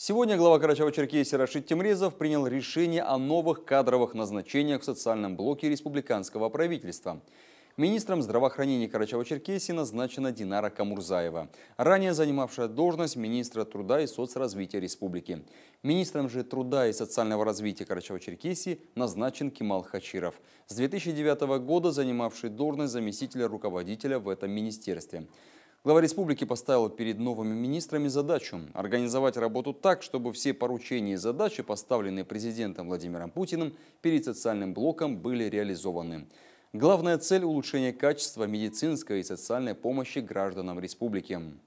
Сегодня глава Карачао-Черкесии Рашид Темрезов принял решение о новых кадровых назначениях в социальном блоке республиканского правительства. Министром здравоохранения Карачао-Черкесии назначена Динара Камурзаева, ранее занимавшая должность министра труда и соцразвития республики. Министром же труда и социального развития Карачао-Черкесии назначен Кемал Хачиров, с 2009 года занимавший должность заместителя руководителя в этом министерстве. Глава республики поставил перед новыми министрами задачу организовать работу так, чтобы все поручения и задачи, поставленные президентом Владимиром Путиным перед социальным блоком, были реализованы. Главная цель – улучшение качества медицинской и социальной помощи гражданам республики.